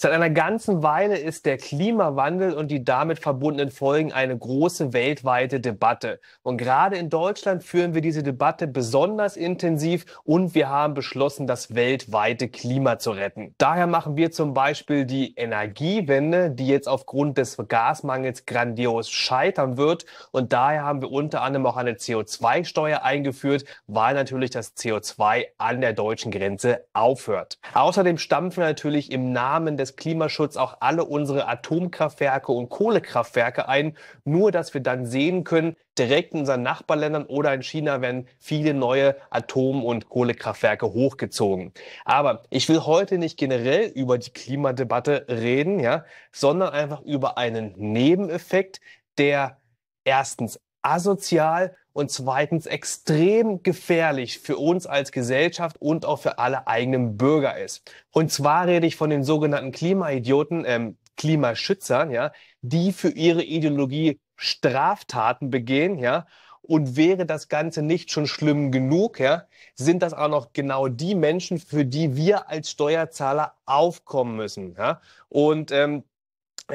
Seit einer ganzen Weile ist der Klimawandel und die damit verbundenen Folgen eine große weltweite Debatte. Und gerade in Deutschland führen wir diese Debatte besonders intensiv und wir haben beschlossen, das weltweite Klima zu retten. Daher machen wir zum Beispiel die Energiewende, die jetzt aufgrund des Gasmangels grandios scheitern wird. Und daher haben wir unter anderem auch eine CO2-Steuer eingeführt, weil natürlich das CO2 an der deutschen Grenze aufhört. Außerdem stampfen wir natürlich im Namen des als Klimaschutz auch alle unsere Atomkraftwerke und Kohlekraftwerke ein, nur dass wir dann sehen können, direkt in unseren Nachbarländern oder in China werden viele neue Atom- und Kohlekraftwerke hochgezogen. Aber ich will heute nicht generell über die Klimadebatte reden, ja, sondern einfach über einen Nebeneffekt, der erstens asozial und zweitens extrem gefährlich für uns als Gesellschaft und auch für alle eigenen Bürger ist. Und zwar rede ich von den sogenannten Klimaidioten, ähm, Klimaschützern, ja, die für ihre Ideologie Straftaten begehen, ja. Und wäre das Ganze nicht schon schlimm genug, ja, sind das auch noch genau die Menschen, für die wir als Steuerzahler aufkommen müssen. Ja? Und ähm,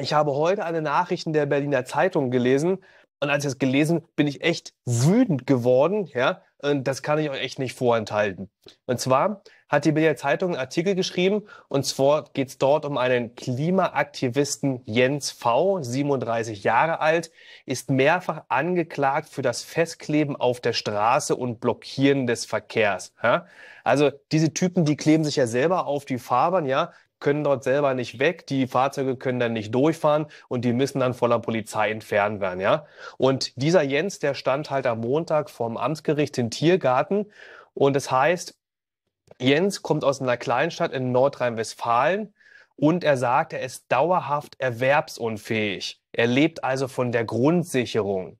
ich habe heute eine Nachrichten der Berliner Zeitung gelesen, und als ich das gelesen, bin ich echt wütend geworden. Ja, und das kann ich euch echt nicht vorenthalten. Und zwar hat die Berliner Zeitung einen Artikel geschrieben. Und zwar geht es dort um einen Klimaaktivisten Jens V., 37 Jahre alt, ist mehrfach angeklagt für das Festkleben auf der Straße und Blockieren des Verkehrs. Ja? Also diese Typen, die kleben sich ja selber auf die Fahrbahn, ja, können dort selber nicht weg, die Fahrzeuge können dann nicht durchfahren und die müssen dann von der Polizei entfernt werden, ja. Und dieser Jens, der stand halt am Montag vom Amtsgericht in Tiergarten und das heißt, Jens kommt aus einer Kleinstadt in Nordrhein-Westfalen und er sagt, er ist dauerhaft erwerbsunfähig. Er lebt also von der Grundsicherung.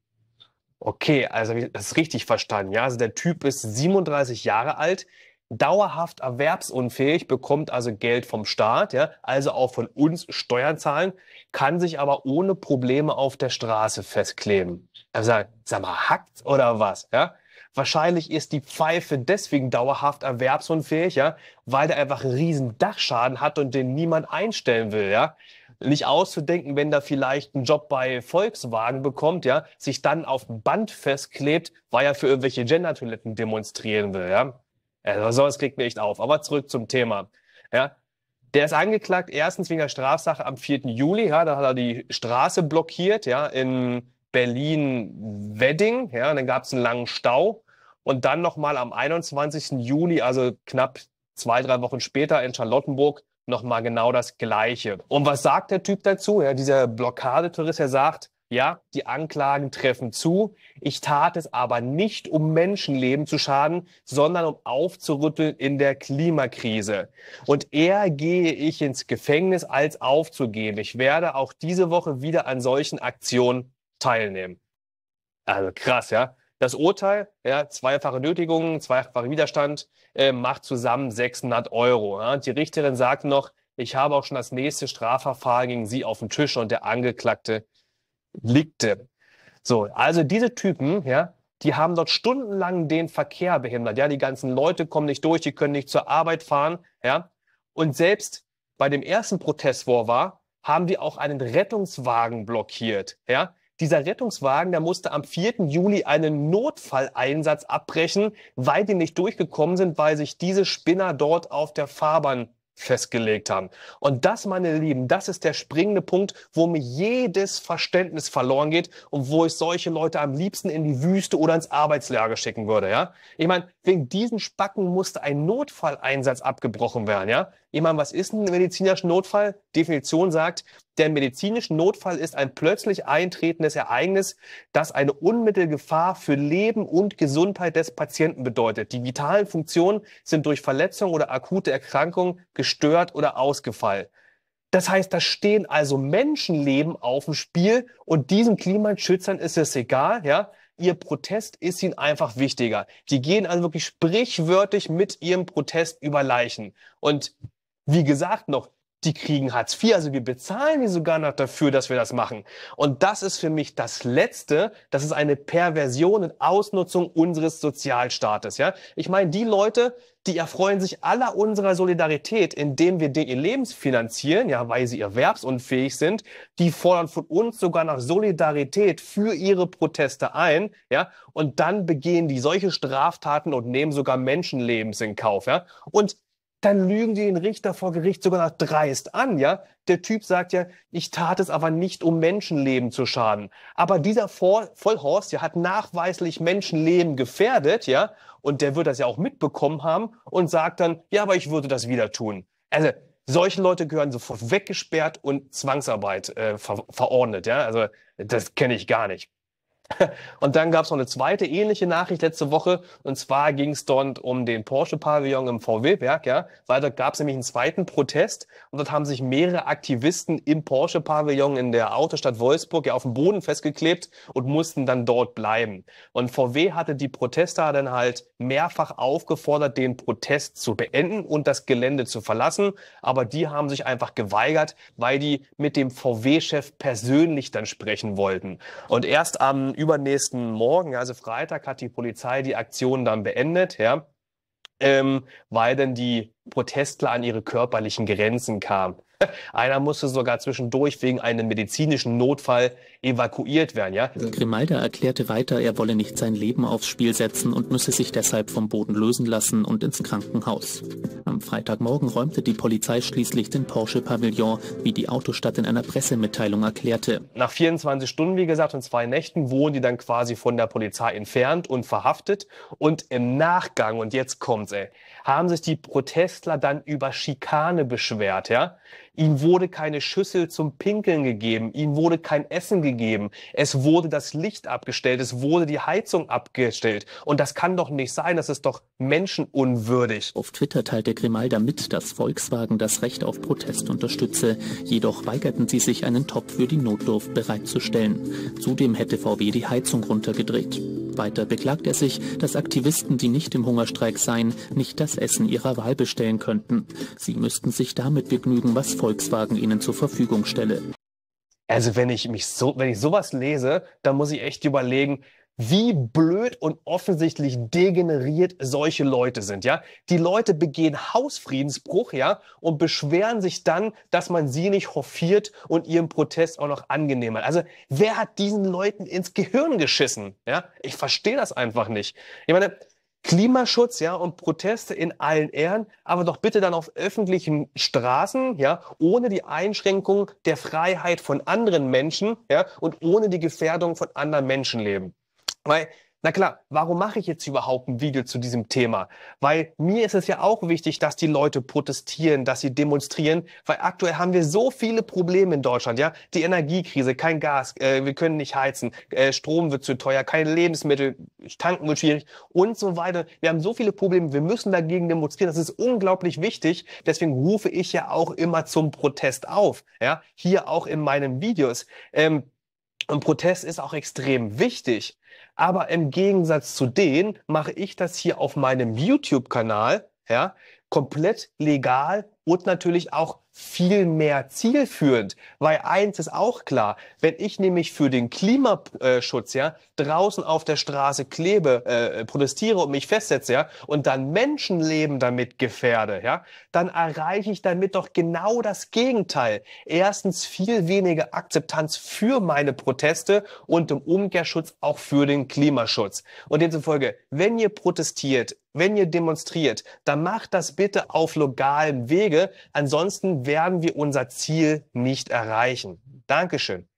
Okay, also das ist richtig verstanden. Ja, also der Typ ist 37 Jahre alt dauerhaft erwerbsunfähig, bekommt also Geld vom Staat, ja, also auch von uns Steuern zahlen, kann sich aber ohne Probleme auf der Straße festkleben. Also sag, sag mal, hackt oder was? Ja? Wahrscheinlich ist die Pfeife deswegen dauerhaft erwerbsunfähig, ja, weil der einfach einen riesen Dachschaden hat und den niemand einstellen will, ja nicht auszudenken, wenn da vielleicht einen Job bei Volkswagen bekommt, ja, sich dann auf Band festklebt, weil er für irgendwelche Gender-Toiletten demonstrieren will, ja. Also sowas kriegt mir echt auf. Aber zurück zum Thema. Ja, der ist angeklagt erstens wegen der Strafsache am 4. Juli. Ja, da hat er die Straße blockiert, ja, in Berlin-Wedding. Ja, und dann gab es einen langen Stau. Und dann nochmal am 21. Juli, also knapp zwei, drei Wochen später in Charlottenburg, nochmal genau das Gleiche. Und was sagt der Typ dazu? Ja, dieser Blockadetourist, der sagt, ja, die Anklagen treffen zu. Ich tat es aber nicht, um Menschenleben zu schaden, sondern um aufzurütteln in der Klimakrise. Und eher gehe ich ins Gefängnis, als aufzugeben. Ich werde auch diese Woche wieder an solchen Aktionen teilnehmen. Also krass, ja. Das Urteil, ja, zweifache Nötigung, zweifacher Widerstand, äh, macht zusammen 600 Euro. Ja. Die Richterin sagt noch, ich habe auch schon das nächste Strafverfahren gegen Sie auf dem Tisch und der Angeklagte liegte. So, also diese Typen, ja, die haben dort stundenlang den Verkehr behindert. Ja, die ganzen Leute kommen nicht durch, die können nicht zur Arbeit fahren, ja. Und selbst bei dem ersten Protest, wo er war, haben die auch einen Rettungswagen blockiert, ja. Dieser Rettungswagen, der musste am 4. Juli einen Notfalleinsatz abbrechen, weil die nicht durchgekommen sind, weil sich diese Spinner dort auf der Fahrbahn festgelegt haben. Und das, meine Lieben, das ist der springende Punkt, wo mir jedes Verständnis verloren geht und wo ich solche Leute am liebsten in die Wüste oder ins Arbeitslager schicken würde, ja? Ich meine, wegen diesen Spacken musste ein Notfalleinsatz abgebrochen werden, ja? Ich meine, was ist ein medizinischer Notfall? Definition sagt, der medizinische Notfall ist ein plötzlich eintretendes Ereignis, das eine unmittelbare Gefahr für Leben und Gesundheit des Patienten bedeutet. Die vitalen Funktionen sind durch Verletzung oder akute Erkrankung gestört oder ausgefallen. Das heißt, da stehen also Menschenleben auf dem Spiel und diesen Klimaschützern ist es egal, ja. Ihr Protest ist ihnen einfach wichtiger. Die gehen also wirklich sprichwörtlich mit ihrem Protest über Leichen. Und wie gesagt, noch, die kriegen Hartz IV. Also wir bezahlen die sogar noch dafür, dass wir das machen. Und das ist für mich das Letzte. Das ist eine Perversion und Ausnutzung unseres Sozialstaates. Ja? Ich meine, die Leute, die erfreuen sich aller unserer Solidarität, indem wir denen ihr Lebens finanzieren, ja, weil sie erwerbsunfähig sind, die fordern von uns sogar nach Solidarität für ihre Proteste ein, ja, und dann begehen die solche Straftaten und nehmen sogar Menschenlebens in Kauf, ja. Und dann lügen die den Richter vor Gericht sogar noch dreist an, ja? Der Typ sagt ja, ich tat es aber nicht, um Menschenleben zu schaden. Aber dieser vor Vollhorst ja hat nachweislich Menschenleben gefährdet, ja? Und der wird das ja auch mitbekommen haben und sagt dann, ja, aber ich würde das wieder tun. Also, solche Leute gehören sofort weggesperrt und Zwangsarbeit äh, ver verordnet, ja? Also, das kenne ich gar nicht. Und dann gab es noch eine zweite ähnliche Nachricht letzte Woche. Und zwar ging es dort um den Porsche-Pavillon im VW-Werk. Ja? Weil da gab es nämlich einen zweiten Protest. Und dort haben sich mehrere Aktivisten im Porsche-Pavillon in der Autostadt Wolfsburg ja, auf dem Boden festgeklebt und mussten dann dort bleiben. Und VW hatte die Protester dann halt mehrfach aufgefordert, den Protest zu beenden und das Gelände zu verlassen. Aber die haben sich einfach geweigert, weil die mit dem VW-Chef persönlich dann sprechen wollten. Und erst am übernächsten Morgen, also Freitag, hat die Polizei die Aktion dann beendet, ja, ähm, weil dann die Protestler an ihre körperlichen Grenzen kamen. Einer musste sogar zwischendurch wegen einem medizinischen Notfall evakuiert werden, ja? Grimalda erklärte weiter, er wolle nicht sein Leben aufs Spiel setzen und müsse sich deshalb vom Boden lösen lassen und ins Krankenhaus. Am Freitagmorgen räumte die Polizei schließlich den Porsche-Pavillon, wie die Autostadt in einer Pressemitteilung erklärte. Nach 24 Stunden, wie gesagt, und zwei Nächten wurden die dann quasi von der Polizei entfernt und verhaftet. Und im Nachgang, und jetzt kommt's, ey, haben sich die Protestler dann über Schikane beschwert, ja? Ihnen wurde keine Schüssel zum Pinkeln gegeben, ihnen wurde kein Essen gegeben, es wurde das Licht abgestellt, es wurde die Heizung abgestellt. Und das kann doch nicht sein, das ist doch menschenunwürdig. Auf Twitter teilte Grimalda mit, dass Volkswagen das Recht auf Protest unterstütze. Jedoch weigerten sie sich, einen Topf für die Notdurft bereitzustellen. Zudem hätte VW die Heizung runtergedreht. Weiter beklagt er sich, dass Aktivisten, die nicht im Hungerstreik seien, nicht das Essen ihrer Wahl bestellen könnten. Sie müssten sich damit begnügen, was Volkswagen ihnen zur Verfügung stelle. Also wenn ich mich so, wenn ich sowas lese, dann muss ich echt überlegen, wie blöd und offensichtlich degeneriert solche Leute sind, ja. Die Leute begehen Hausfriedensbruch, ja, und beschweren sich dann, dass man sie nicht hoffiert und ihren Protest auch noch angenehm hat. Also, wer hat diesen Leuten ins Gehirn geschissen, ja? Ich verstehe das einfach nicht. Ich meine, Klimaschutz, ja, und Proteste in allen Ehren, aber doch bitte dann auf öffentlichen Straßen, ja, ohne die Einschränkung der Freiheit von anderen Menschen, ja, und ohne die Gefährdung von anderen Menschenleben. Weil, na klar, warum mache ich jetzt überhaupt ein Video zu diesem Thema? Weil mir ist es ja auch wichtig, dass die Leute protestieren, dass sie demonstrieren, weil aktuell haben wir so viele Probleme in Deutschland, ja? Die Energiekrise, kein Gas, äh, wir können nicht heizen, äh, Strom wird zu teuer, keine Lebensmittel, tanken wird schwierig und so weiter. Wir haben so viele Probleme, wir müssen dagegen demonstrieren, das ist unglaublich wichtig. Deswegen rufe ich ja auch immer zum Protest auf, ja? Hier auch in meinen Videos. Ähm, und Protest ist auch extrem wichtig. Aber im Gegensatz zu denen mache ich das hier auf meinem YouTube-Kanal, ja, komplett legal und natürlich auch viel mehr zielführend. Weil eins ist auch klar, wenn ich nämlich für den Klimaschutz ja draußen auf der Straße klebe, äh, protestiere und mich festsetze ja, und dann Menschenleben damit gefährde, ja, dann erreiche ich damit doch genau das Gegenteil. Erstens viel weniger Akzeptanz für meine Proteste und im Umkehrschutz auch für den Klimaschutz. Und demzufolge, wenn ihr protestiert, wenn ihr demonstriert, dann macht das bitte auf lokalem Wege Folge. Ansonsten werden wir unser Ziel nicht erreichen. Dankeschön.